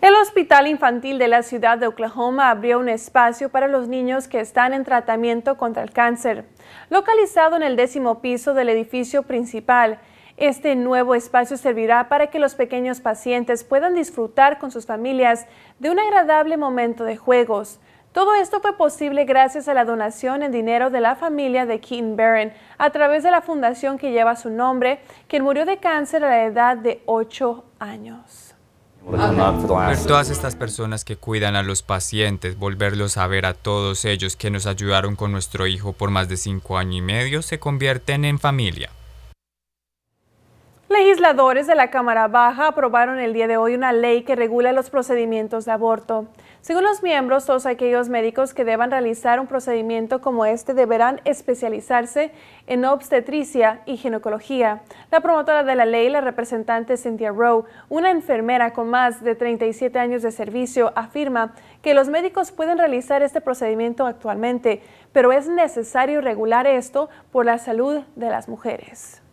El Hospital Infantil de la ciudad de Oklahoma abrió un espacio para los niños que están en tratamiento contra el cáncer, localizado en el décimo piso del edificio principal. Este nuevo espacio servirá para que los pequeños pacientes puedan disfrutar con sus familias de un agradable momento de juegos, todo esto fue posible gracias a la donación en dinero de la familia de Keaton Barron a través de la fundación que lleva su nombre, quien murió de cáncer a la edad de 8 años. Ver todas estas personas que cuidan a los pacientes, volverlos a ver a todos ellos que nos ayudaron con nuestro hijo por más de cinco años y medio, se convierten en familia. Legisladores de la Cámara Baja aprobaron el día de hoy una ley que regula los procedimientos de aborto. Según los miembros, todos aquellos médicos que deban realizar un procedimiento como este deberán especializarse en obstetricia y ginecología. La promotora de la ley, la representante Cynthia Rowe, una enfermera con más de 37 años de servicio, afirma que los médicos pueden realizar este procedimiento actualmente, pero es necesario regular esto por la salud de las mujeres.